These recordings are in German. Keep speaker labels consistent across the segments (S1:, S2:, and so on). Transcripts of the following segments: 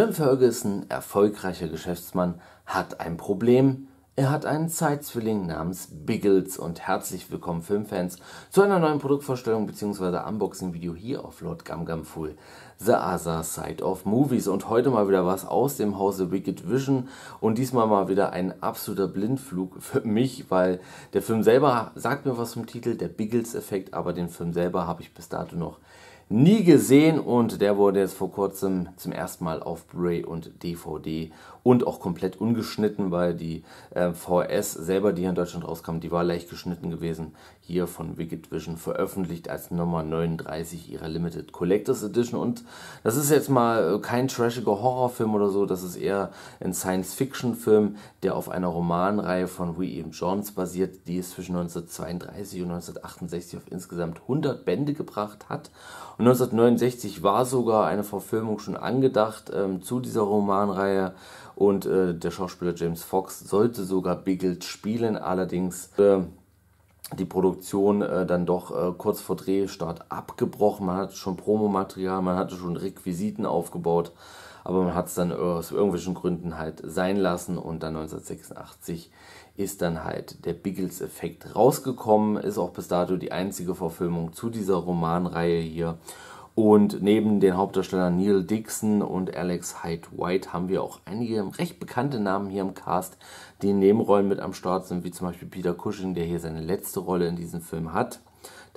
S1: Jim Ferguson, erfolgreicher Geschäftsmann, hat ein Problem. Er hat einen Zeitzwilling namens Biggles und herzlich willkommen Filmfans zu einer neuen Produktvorstellung bzw. Unboxing-Video hier auf Lord Gamgam Fool, The Other Side of Movies und heute mal wieder was aus dem Hause Wicked Vision und diesmal mal wieder ein absoluter Blindflug für mich, weil der Film selber sagt mir was zum Titel, der Biggles-Effekt, aber den Film selber habe ich bis dato noch nie gesehen und der wurde jetzt vor kurzem zum ersten Mal auf Blu-ray und DVD und auch komplett ungeschnitten, weil die äh, VS selber, die hier in Deutschland rauskam, die war leicht geschnitten gewesen, hier von Wicked Vision veröffentlicht als Nummer 39 ihrer Limited Collectors Edition. Und das ist jetzt mal äh, kein trashiger Horrorfilm oder so, das ist eher ein Science-Fiction-Film, der auf einer Romanreihe von William Jones basiert, die es zwischen 1932 und 1968 auf insgesamt 100 Bände gebracht hat. Und 1969 war sogar eine Verfilmung schon angedacht ähm, zu dieser Romanreihe und äh, der Schauspieler James Fox sollte sogar Biggles spielen, allerdings äh, die Produktion äh, dann doch äh, kurz vor Drehstart abgebrochen. Man hatte schon Promomaterial, man hatte schon Requisiten aufgebaut, aber man hat es dann aus irgendwelchen Gründen halt sein lassen und dann 1986 ist dann halt der Biggles-Effekt rausgekommen, ist auch bis dato die einzige Verfilmung zu dieser Romanreihe hier und neben den Hauptdarstellern Neil Dixon und Alex Hyde White haben wir auch einige recht bekannte Namen hier im Cast, die in Nebenrollen mit am Start sind, wie zum Beispiel Peter Cushing, der hier seine letzte Rolle in diesem Film hat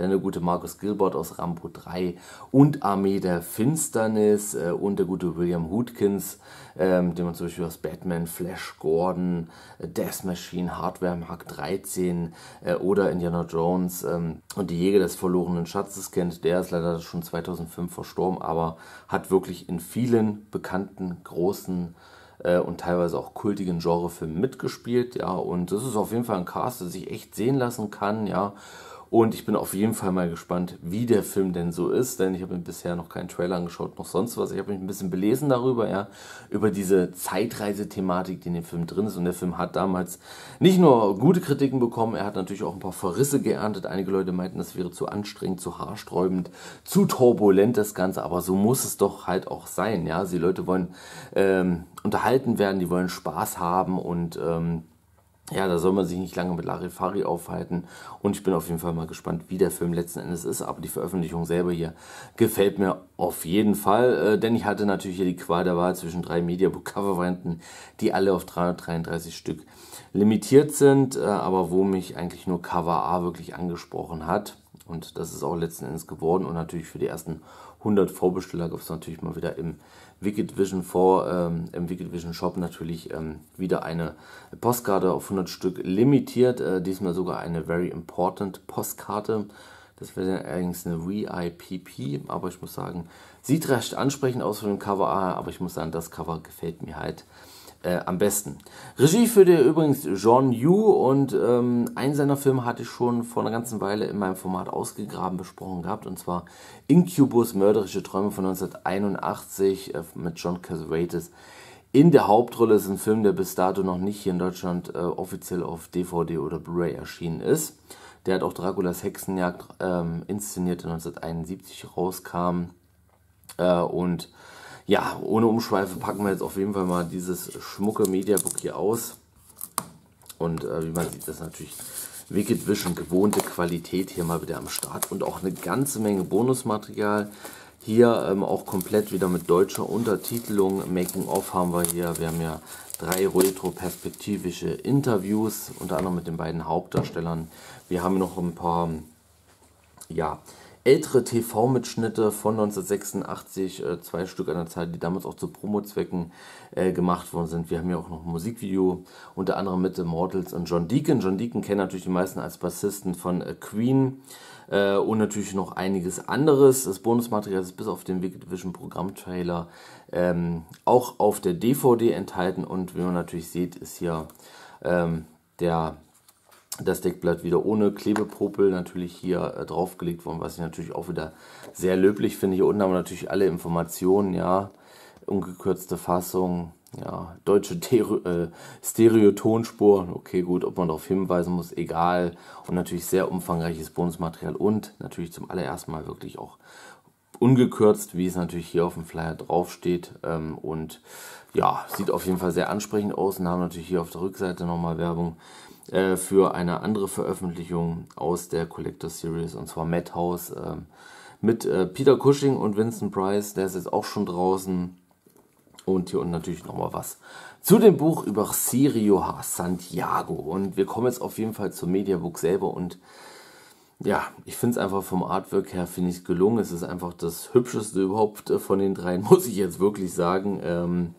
S1: der gute Markus Gilbert aus Rambo 3 und Armee der Finsternis äh, und der gute William Hootkins, ähm, den man zum Beispiel aus Batman, Flash Gordon, äh, Death Machine, Hardware Mark 13 äh, oder Indiana Jones ähm, und die Jäger des verlorenen Schatzes kennt. Der ist leider schon 2005 verstorben, aber hat wirklich in vielen bekannten großen äh, und teilweise auch kultigen Genrefilmen mitgespielt, ja, und das ist auf jeden Fall ein Cast, der sich echt sehen lassen kann, ja, und ich bin auf jeden Fall mal gespannt, wie der Film denn so ist, denn ich habe mir bisher noch keinen Trailer angeschaut, noch sonst was. Ich habe mich ein bisschen belesen darüber, ja, über diese Zeitreisethematik, die in dem Film drin ist. Und der Film hat damals nicht nur gute Kritiken bekommen, er hat natürlich auch ein paar Verrisse geerntet. Einige Leute meinten, das wäre zu anstrengend, zu haarsträubend, zu turbulent das Ganze, aber so muss es doch halt auch sein, ja. Die Leute wollen ähm, unterhalten werden, die wollen Spaß haben und ähm, ja, da soll man sich nicht lange mit Larifari aufhalten. Und ich bin auf jeden Fall mal gespannt, wie der Film letzten Endes ist. Aber die Veröffentlichung selber hier gefällt mir auf jeden Fall. Äh, denn ich hatte natürlich hier die Qual der Wahl zwischen drei Mediabook-Cover-Varianten, die alle auf 333 Stück limitiert sind. Äh, aber wo mich eigentlich nur Cover A wirklich angesprochen hat. Und das ist auch letzten Endes geworden. Und natürlich für die ersten 100 Vorbesteller gibt es natürlich mal wieder im Wicked Vision vor, ähm, im Wicked Vision Shop natürlich ähm, wieder eine Postkarte auf 100 Stück limitiert. Äh, diesmal sogar eine Very Important Postkarte. Das wäre allerdings eine VIPP, aber ich muss sagen, sieht recht ansprechend aus von dem Cover, aber ich muss sagen, das Cover gefällt mir halt äh, am besten. Regie führte übrigens John Yu und ähm, einen seiner Filme hatte ich schon vor einer ganzen Weile in meinem Format ausgegraben besprochen gehabt und zwar Incubus Mörderische Träume von 1981 äh, mit John Cassavetes. In der Hauptrolle ist ein Film, der bis dato noch nicht hier in Deutschland äh, offiziell auf DVD oder Blu-ray erschienen ist. Der hat auch Draculas Hexenjagd ähm, inszeniert, der 1971 rauskam äh, und ja, ohne Umschweife packen wir jetzt auf jeden Fall mal dieses schmucke Mediabook hier aus. Und äh, wie man sieht, ist natürlich Wicked Vision gewohnte Qualität hier mal wieder am Start. Und auch eine ganze Menge Bonusmaterial. Hier ähm, auch komplett wieder mit deutscher Untertitelung. Making-of haben wir hier. Wir haben ja drei retro-perspektivische Interviews, unter anderem mit den beiden Hauptdarstellern. Wir haben noch ein paar, ja, ältere TV-Mitschnitte von 1986, äh, zwei Stück an der Zeit, die damals auch zu Promo-Zwecken äh, gemacht worden sind. Wir haben ja auch noch ein Musikvideo, unter anderem mit The Mortals und John Deacon. John Deacon kennen natürlich die meisten als Bassisten von äh, Queen äh, und natürlich noch einiges anderes. Das Bonusmaterial ist bis auf den Wicked Vision Programmtrailer ähm, auch auf der DVD enthalten und wie man natürlich sieht, ist hier ähm, der das Deckblatt wieder ohne Klebepopel natürlich hier äh, draufgelegt worden, was ich natürlich auch wieder sehr löblich finde. Hier unten haben wir natürlich alle Informationen, ja, ungekürzte Fassung, ja, deutsche äh, Stereotonspur, okay, gut, ob man darauf hinweisen muss, egal. Und natürlich sehr umfangreiches Bonusmaterial und natürlich zum allerersten Mal wirklich auch ungekürzt, wie es natürlich hier auf dem Flyer draufsteht. Ähm, und ja, sieht auf jeden Fall sehr ansprechend aus und haben natürlich hier auf der Rückseite nochmal Werbung äh, für eine andere Veröffentlichung aus der Collector Series und zwar Madhouse äh, mit äh, Peter Cushing und Vincent Price. Der ist jetzt auch schon draußen. Und hier unten natürlich nochmal was zu dem Buch über Sirio Santiago. Und wir kommen jetzt auf jeden Fall zum Mediabook selber und ja, ich finde es einfach vom Artwork her, finde ich es gelungen. Es ist einfach das Hübscheste überhaupt äh, von den dreien, muss ich jetzt wirklich sagen. Ähm,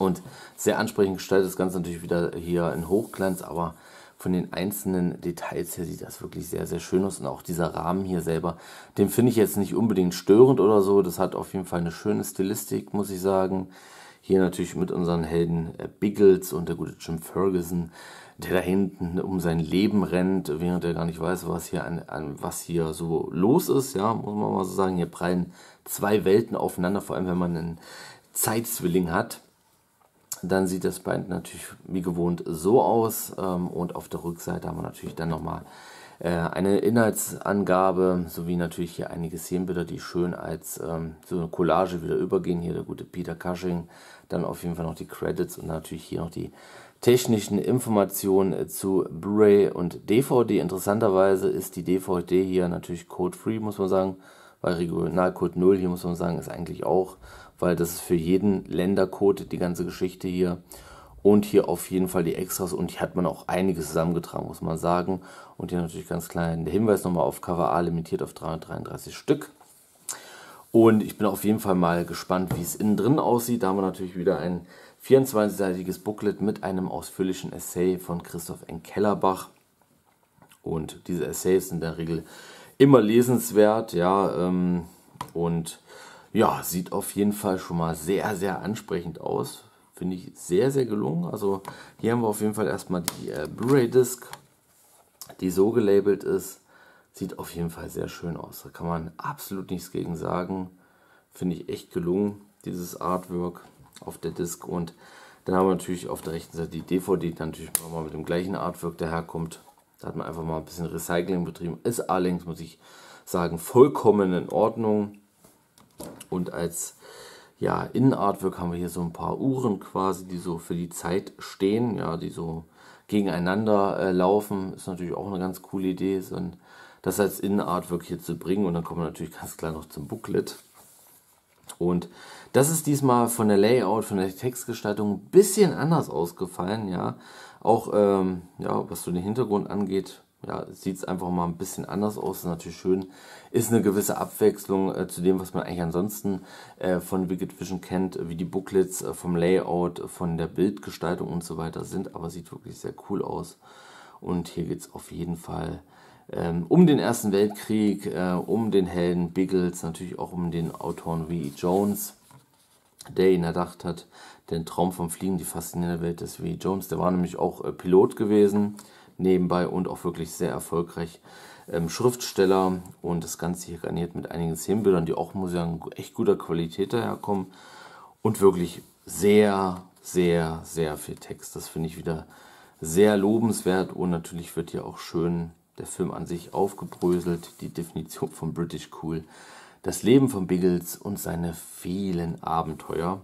S1: und sehr ansprechend gestaltet das Ganze natürlich wieder hier in Hochglanz, aber von den einzelnen Details her sieht das wirklich sehr, sehr schön aus. Und auch dieser Rahmen hier selber, den finde ich jetzt nicht unbedingt störend oder so. Das hat auf jeden Fall eine schöne Stilistik, muss ich sagen. Hier natürlich mit unseren Helden äh, Biggles und der gute Jim Ferguson, der da hinten um sein Leben rennt, während er gar nicht weiß, was hier, an, an, was hier so los ist. Ja, muss man mal so sagen, hier prallen zwei Welten aufeinander, vor allem wenn man einen Zeitzwilling hat dann sieht das Band natürlich wie gewohnt so aus ähm, und auf der Rückseite haben wir natürlich dann nochmal äh, eine Inhaltsangabe sowie natürlich hier einige Szenenbilder, die schön als ähm, so eine Collage wieder übergehen. Hier der gute Peter Cushing, dann auf jeden Fall noch die Credits und natürlich hier noch die technischen Informationen zu Blu-ray und DVD. Interessanterweise ist die DVD hier natürlich Code-free, muss man sagen, weil Regionalcode 0 hier muss man sagen, ist eigentlich auch weil das ist für jeden Ländercode die ganze Geschichte hier. Und hier auf jeden Fall die Extras und hier hat man auch einiges zusammengetragen, muss man sagen. Und hier natürlich ganz klein der Hinweis nochmal auf Cover A, limitiert auf 333 Stück. Und ich bin auf jeden Fall mal gespannt, wie es innen drin aussieht. Da haben wir natürlich wieder ein 24-seitiges Booklet mit einem ausführlichen Essay von Christoph N. Kellerbach. Und diese Essays sind in der Regel immer lesenswert, ja, ähm, und ja, sieht auf jeden Fall schon mal sehr, sehr ansprechend aus. Finde ich sehr, sehr gelungen. Also hier haben wir auf jeden Fall erstmal die äh, Blu-ray-Disc, die so gelabelt ist. Sieht auf jeden Fall sehr schön aus. Da kann man absolut nichts gegen sagen. Finde ich echt gelungen, dieses Artwork auf der Disc. Und dann haben wir natürlich auf der rechten Seite die DVD, die natürlich nochmal mit dem gleichen Artwork daherkommt. Da hat man einfach mal ein bisschen Recycling betrieben. Ist allerdings, muss ich sagen, vollkommen in Ordnung. Und als ja, Innenartwork haben wir hier so ein paar Uhren quasi, die so für die Zeit stehen, ja, die so gegeneinander äh, laufen. Ist natürlich auch eine ganz coole Idee, so ein, das als Innenartwork hier zu bringen. Und dann kommen wir natürlich ganz klar noch zum Booklet. Und das ist diesmal von der Layout, von der Textgestaltung ein bisschen anders ausgefallen, ja. Auch ähm, ja, was so den Hintergrund angeht, ja, sieht es einfach mal ein bisschen anders aus, ist natürlich schön. Ist eine gewisse Abwechslung äh, zu dem, was man eigentlich ansonsten äh, von Wicked Vision kennt, wie die Booklets äh, vom Layout, äh, von der Bildgestaltung und so weiter sind, aber sieht wirklich sehr cool aus. Und hier geht es auf jeden Fall ähm, um den Ersten Weltkrieg, äh, um den Helden Biggles, natürlich auch um den Autoren V.E. Jones, der ihn erdacht hat, den Traum vom Fliegen, die faszinierende Welt des V.E. Jones. Der war nämlich auch äh, Pilot gewesen nebenbei und auch wirklich sehr erfolgreich ähm, Schriftsteller. Und das Ganze hier garniert mit einigen Szenenbildern, die auch, muss ich sagen, echt guter Qualität daherkommen. Und wirklich sehr, sehr, sehr viel Text. Das finde ich wieder sehr lobenswert. Und natürlich wird hier auch schön der Film an sich aufgebröselt, die Definition von British Cool, das Leben von Biggles und seine vielen Abenteuer.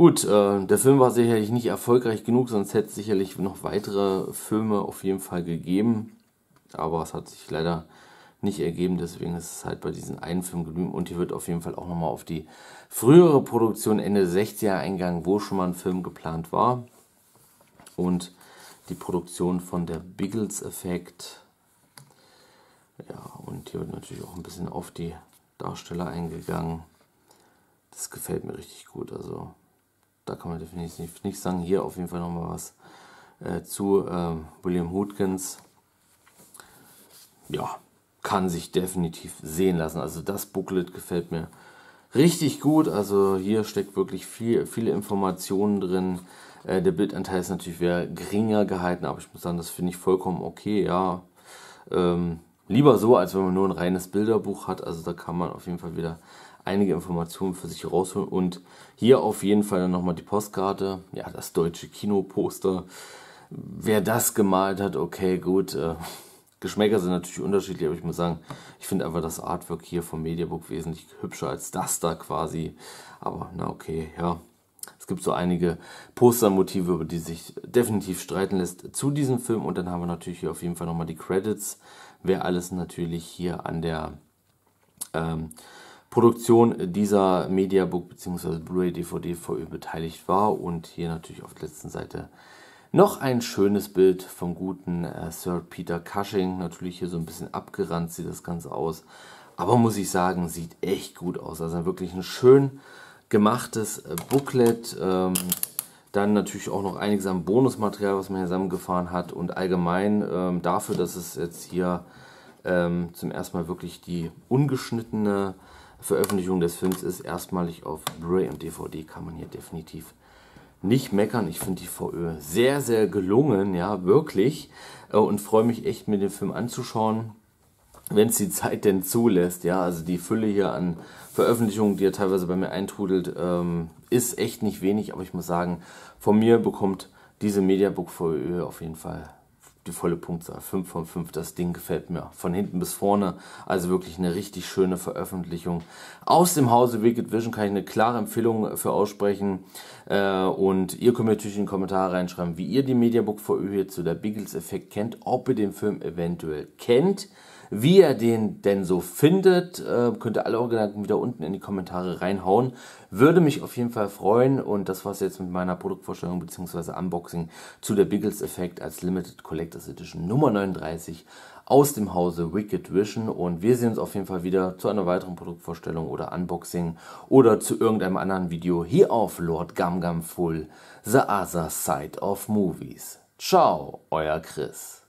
S1: Gut, äh, der Film war sicherlich nicht erfolgreich genug, sonst hätte es sicherlich noch weitere Filme auf jeden Fall gegeben. Aber es hat sich leider nicht ergeben, deswegen ist es halt bei diesen einen Film geblieben. Und hier wird auf jeden Fall auch nochmal auf die frühere Produktion Ende 60er eingegangen, wo schon mal ein Film geplant war. Und die Produktion von der Biggles Effekt. Ja, und hier wird natürlich auch ein bisschen auf die Darsteller eingegangen. Das gefällt mir richtig gut. Also da kann man definitiv nicht sagen. Hier auf jeden Fall nochmal was äh, zu äh, William Hootkins. Ja, kann sich definitiv sehen lassen. Also das Booklet gefällt mir richtig gut. Also hier steckt wirklich viel, viele Informationen drin. Äh, der Bildanteil ist natürlich wieder geringer gehalten, aber ich muss sagen, das finde ich vollkommen okay. Ja, ähm, lieber so, als wenn man nur ein reines Bilderbuch hat. Also da kann man auf jeden Fall wieder einige Informationen für sich rausholen. Und hier auf jeden Fall dann nochmal die Postkarte, ja, das deutsche Kinoposter. Wer das gemalt hat, okay, gut. Äh, Geschmäcker sind natürlich unterschiedlich, aber ich muss sagen, ich finde einfach das Artwork hier vom Mediabook wesentlich hübscher als das da quasi. Aber na okay, ja. Es gibt so einige Postermotive, über die sich definitiv streiten lässt zu diesem Film. Und dann haben wir natürlich hier auf jeden Fall nochmal die Credits, wer alles natürlich hier an der ähm, Produktion dieser Mediabook bzw. Blu-ray DVD VÖ beteiligt war und hier natürlich auf der letzten Seite noch ein schönes Bild vom guten äh, Sir Peter Cushing. Natürlich hier so ein bisschen abgerannt sieht das Ganze aus. Aber muss ich sagen, sieht echt gut aus. Also wirklich ein schön gemachtes äh, Booklet. Ähm, dann natürlich auch noch einiges an Bonusmaterial, was man hier zusammengefahren hat. Und allgemein ähm, dafür, dass es jetzt hier ähm, zum ersten Mal wirklich die ungeschnittene Veröffentlichung des Films ist erstmalig auf Blu-ray und DVD, kann man hier definitiv nicht meckern. Ich finde die VÖ sehr, sehr gelungen, ja, wirklich. Äh, und freue mich echt, mir den Film anzuschauen, wenn es die Zeit denn zulässt. Ja, also die Fülle hier an Veröffentlichungen, die ja teilweise bei mir eintrudelt, ähm, ist echt nicht wenig. Aber ich muss sagen, von mir bekommt diese Mediabook VÖ auf jeden Fall die volle Punktzahl. 5 von 5, das Ding gefällt mir. Von hinten bis vorne. Also wirklich eine richtig schöne Veröffentlichung. Aus dem Hause Wicked Vision kann ich eine klare Empfehlung für aussprechen. Äh, und ihr könnt mir natürlich in die Kommentare reinschreiben, wie ihr die Mediabook VÖ hier zu der Biggles Effekt kennt, ob ihr den Film eventuell kennt. Wie ihr den denn so findet, äh, könnt ihr alle eure Gedanken wieder unten in die Kommentare reinhauen. Würde mich auf jeden Fall freuen und das war's jetzt mit meiner Produktvorstellung bzw. Unboxing zu der Biggles Effect als Limited Collectors Edition Nummer 39 aus dem Hause Wicked Vision und wir sehen uns auf jeden Fall wieder zu einer weiteren Produktvorstellung oder Unboxing oder zu irgendeinem anderen Video hier auf Lord Gum Gum Full, The Other Side of Movies. Ciao, euer Chris.